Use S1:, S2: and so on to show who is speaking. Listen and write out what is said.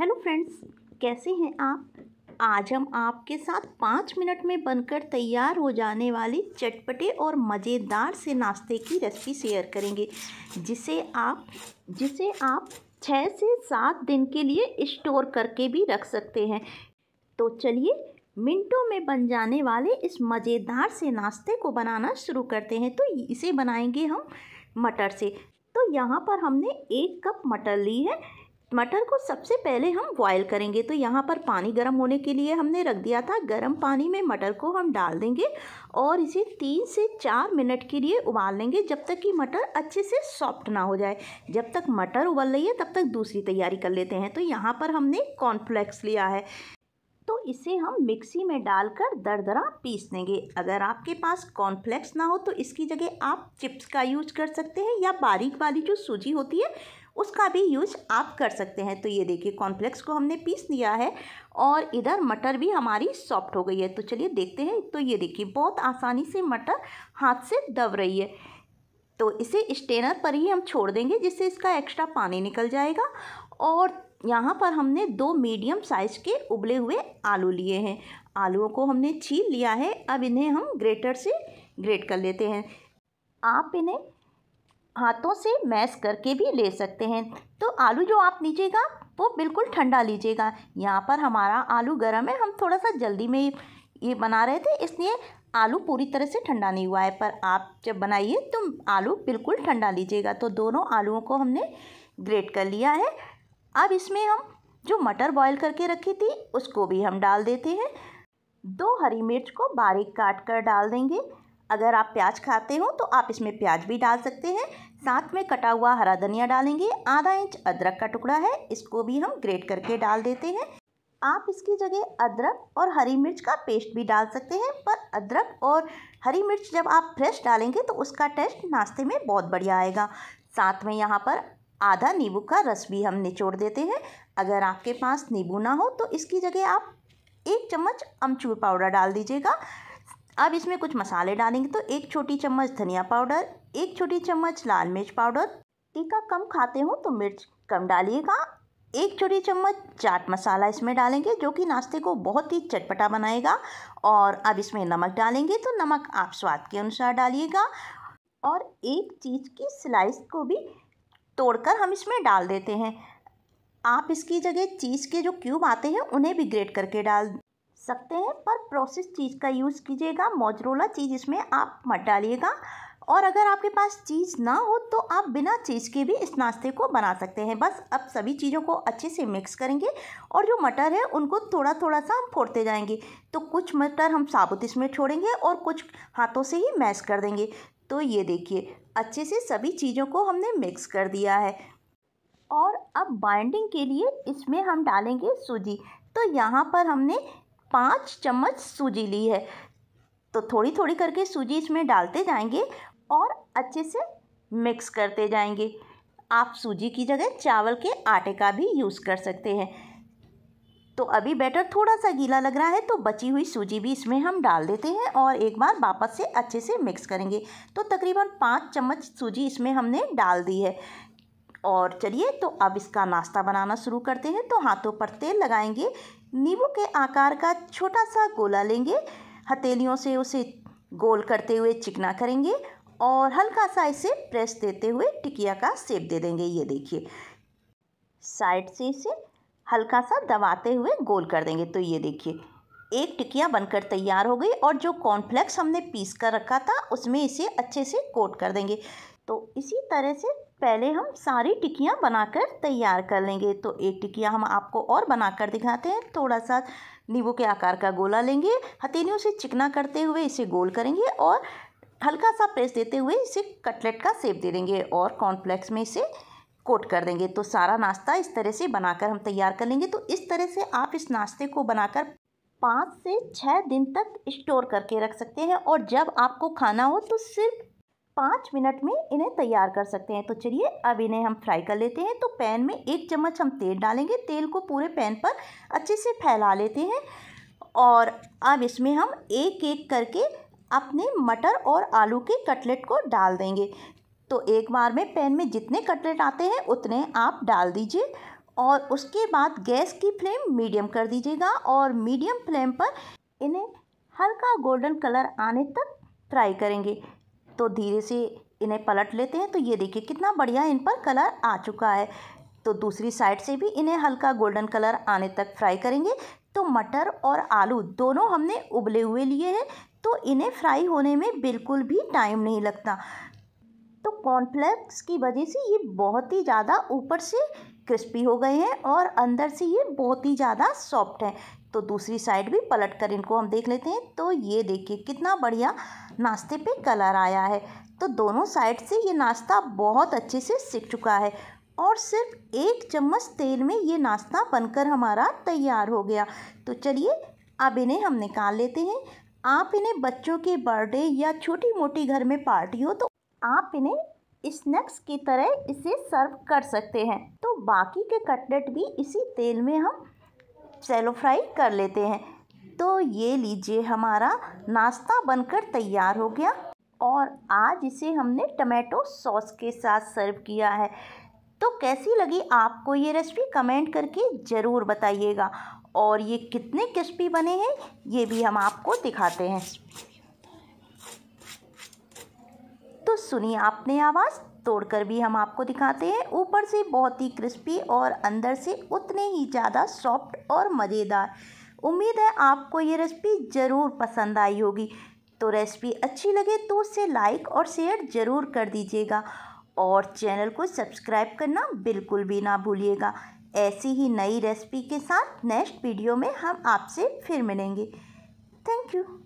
S1: hello friends कैसे हैं आप आज हम आपके साथ पाँच मिनट में बनकर तैयार हो जाने वाली चटपटे और मज़ेदार से नाश्ते की रेसिपी शेयर करेंगे जिसे आप जिसे आप छः से सात दिन के लिए स्टोर करके भी रख सकते हैं तो चलिए मिनटों में बन जाने वाले इस मज़ेदार से नाश्ते को बनाना शुरू करते हैं तो इसे बनाएंगे हम मटर से तो यहाँ पर हमने एक कप मटर ली है मटर को सबसे पहले हम बॉयल करेंगे तो यहाँ पर पानी गर्म होने के लिए हमने रख दिया था गर्म पानी में मटर को हम डाल देंगे और इसे तीन से चार मिनट के लिए उबाल लेंगे जब तक कि मटर अच्छे से सॉफ्ट ना हो जाए जब तक मटर उबल रही है तब तक दूसरी तैयारी कर लेते हैं तो यहाँ पर हमने कॉर्नफ्लेक्स लिया है तो इसे हम मिक्सी में डालकर दरदरा पीस देंगे अगर आपके पास कॉर्नफ्लेक्स ना हो तो इसकी जगह आप चिप्स का यूज कर सकते हैं या बारीक वाली जो सूजी होती है उसका भी यूज आप कर सकते हैं तो ये देखिए कॉर्नफ्लेक्स को हमने पीस लिया है और इधर मटर भी हमारी सॉफ्ट हो गई है तो चलिए देखते हैं तो ये देखिए बहुत आसानी से मटर हाथ से दब रही है तो इसे स्टेनर पर ही हम छोड़ देंगे जिससे इसका एक्स्ट्रा पानी निकल जाएगा और यहाँ पर हमने दो मीडियम साइज़ के उबले हुए आलू लिए हैं आलुओं को हमने छील लिया है अब इन्हें हम ग्रेटर से ग्रेट कर लेते हैं आप इन्हें हाथों से मैश करके भी ले सकते हैं तो आलू जो आप लीजिएगा वो बिल्कुल ठंडा लीजिएगा यहाँ पर हमारा आलू गर्म है हम थोड़ा सा जल्दी में ये बना रहे थे इसलिए आलू पूरी तरह से ठंडा नहीं हुआ है पर आप जब बनाइए तो आलू बिल्कुल ठंडा लीजिएगा तो दोनों आलूओं को हमने ग्रेट कर लिया है अब इसमें हम जो मटर बॉईल करके रखी थी उसको भी हम डाल देते हैं दो हरी मिर्च को बारीक काट कर डाल देंगे अगर आप प्याज खाते हो तो आप इसमें प्याज भी डाल सकते हैं साथ में कटा हुआ हरा धनिया डालेंगे आधा इंच अदरक का टुकड़ा है इसको भी हम ग्रेट करके डाल देते हैं आप इसकी जगह अदरक और हरी मिर्च का पेस्ट भी डाल सकते हैं पर अदरक और हरी मिर्च जब आप फ्रेश डालेंगे तो उसका टेस्ट नाश्ते में बहुत बढ़िया आएगा साथ में यहाँ पर आधा नींबू का रस भी हम निचोड़ देते हैं अगर आपके पास नींबू ना हो तो इसकी जगह आप एक चम्मच अमचूर पाउडर डाल दीजिएगा अब इसमें कुछ मसाले डालेंगे तो एक छोटी चम्मच धनिया पाउडर एक छोटी चम्मच लाल मिर्च पाउडर तीखा कम खाते हो तो मिर्च कम डालिएगा एक छोटी चम्मच चाट मसाला इसमें डालेंगे जो कि नाश्ते को बहुत ही चटपटा बनाएगा और अब इसमें नमक डालेंगे तो नमक आप स्वाद के अनुसार डालिएगा और एक चीज़ की स्लाइस को भी तोड़कर हम इसमें डाल देते हैं आप इसकी जगह चीज़ के जो क्यूब आते हैं उन्हें भी ग्रेट करके डाल सकते हैं पर प्रोसेस चीज़ का यूज़ कीजिएगा मोजरोला चीज़ इसमें आप मत डालिएगा और अगर आपके पास चीज़ ना हो तो आप बिना चीज़ के भी इस नाश्ते को बना सकते हैं बस अब सभी चीज़ों को अच्छे से मिक्स करेंगे और जो मटर है उनको थोड़ा थोड़ा सा हम फोड़ते जाएंगे तो कुछ मटर हम साबुत इसमें छोड़ेंगे और कुछ हाथों से ही मैश कर देंगे तो ये देखिए अच्छे से सभी चीज़ों को हमने मिक्स कर दिया है और अब बाइंडिंग के लिए इसमें हम डालेंगे सूजी तो यहाँ पर हमने पाँच चम्मच सूजी ली है तो थोड़ी थोड़ी करके सूजी इसमें डालते जाएंगे और अच्छे से मिक्स करते जाएंगे आप सूजी की जगह चावल के आटे का भी यूज़ कर सकते हैं तो अभी बैटर थोड़ा सा गीला लग रहा है तो बची हुई सूजी भी इसमें हम डाल देते हैं और एक बार वापस से अच्छे से मिक्स करेंगे तो तकरीबन पाँच चम्मच सूजी इसमें हमने डाल दी है और चलिए तो अब इसका नाश्ता बनाना शुरू करते हैं तो हाथों पर तेल लगाएंगे नींबू के आकार का छोटा सा गोला लेंगे हथेलियों से उसे गोल करते हुए चिकना करेंगे और हल्का सा इसे प्रेस देते हुए टिकिया का सेप दे देंगे ये देखिए साइड से इसे हल्का सा दबाते हुए गोल कर देंगे तो ये देखिए एक टिकिया बनकर तैयार हो गई और जो कॉर्नफ्लेक्स हमने पीस कर रखा था उसमें इसे अच्छे से कोट कर देंगे तो इसी तरह से पहले हम सारी टिकियाँ बनाकर तैयार कर लेंगे तो एक टिकिया हम आपको और बनाकर दिखाते हैं थोड़ा सा नींबू के आकार का गोला लेंगे हथेलियों से चिकना करते हुए इसे गोल करेंगे और हल्का सा प्रेस देते हुए इसे कटलेट का सेप दे देंगे और कॉर्नफ्लेक्स में इसे कोट कर देंगे तो सारा नाश्ता इस तरह से बनाकर हम तैयार कर लेंगे तो इस तरह से आप इस नाश्ते को बनाकर पाँच से छः दिन तक स्टोर करके रख सकते हैं और जब आपको खाना हो तो सिर्फ पाँच मिनट में इन्हें तैयार कर सकते हैं तो चलिए अब इन्हें हम फ्राई कर लेते हैं तो पैन में एक चम्मच हम तेल डालेंगे तेल को पूरे पैन पर अच्छे से फैला लेते हैं और अब इसमें हम एक एक करके अपने मटर और आलू के कटलेट को डाल देंगे तो एक बार में पैन में जितने कटलेट आते हैं उतने आप डाल दीजिए और उसके बाद गैस की फ्लेम मीडियम कर दीजिएगा और मीडियम फ्लेम पर इन्हें हल्का गोल्डन कलर आने तक फ्राई करेंगे तो धीरे से इन्हें पलट लेते हैं तो ये देखिए कितना बढ़िया इन पर कलर आ चुका है तो दूसरी साइड से भी इन्हें हल्का गोल्डन कलर आने तक फ्राई करेंगे तो मटर और आलू दोनों हमने उबले हुए लिए हैं तो इन्हें फ्राई होने में बिल्कुल भी टाइम नहीं लगता तो कॉर्नफ्लेक्स की वजह से ये बहुत ही ज़्यादा ऊपर से क्रिस्पी हो गए हैं और अंदर से ये बहुत ही ज़्यादा सॉफ्ट हैं तो दूसरी साइड भी पलट कर इनको हम देख लेते हैं तो ये देखिए कितना बढ़िया नाश्ते पे कलर आया है तो दोनों साइड से ये नाश्ता बहुत अच्छे से सीख चुका है और सिर्फ एक चम्मच तेल में ये नाश्ता बनकर हमारा तैयार हो गया तो चलिए अब इन्हें हम निकाल लेते हैं आप इन्हें बच्चों के बर्थडे या छोटी मोटी घर में पार्टी हो तो आप इन्हें स्नैक्स की तरह इसे सर्व कर सकते हैं तो बाकी के कटलेट भी इसी तेल में हम सैलो फ्राई कर लेते हैं तो ये लीजिए हमारा नाश्ता बनकर तैयार हो गया और आज इसे हमने टमाटो सॉस के साथ सर्व किया है तो कैसी लगी आपको ये रेसिपी कमेंट करके ज़रूर बताइएगा और ये कितने क्रिस्पी बने हैं ये भी हम आपको दिखाते हैं तो सुनिए आपने आवाज़ तोड़कर भी हम आपको दिखाते हैं ऊपर से बहुत ही क्रिस्पी और अंदर से उतने ही ज़्यादा सॉफ्ट और मज़ेदार उम्मीद है आपको ये रेसिपी ज़रूर पसंद आई होगी तो रेसिपी अच्छी लगे तो उसे लाइक और शेयर ज़रूर कर दीजिएगा और चैनल को सब्सक्राइब करना बिल्कुल भी ना भूलिएगा ऐसी ही नई रेसिपी के साथ नेक्स्ट वीडियो में हम आपसे फिर मिलेंगे थैंक यू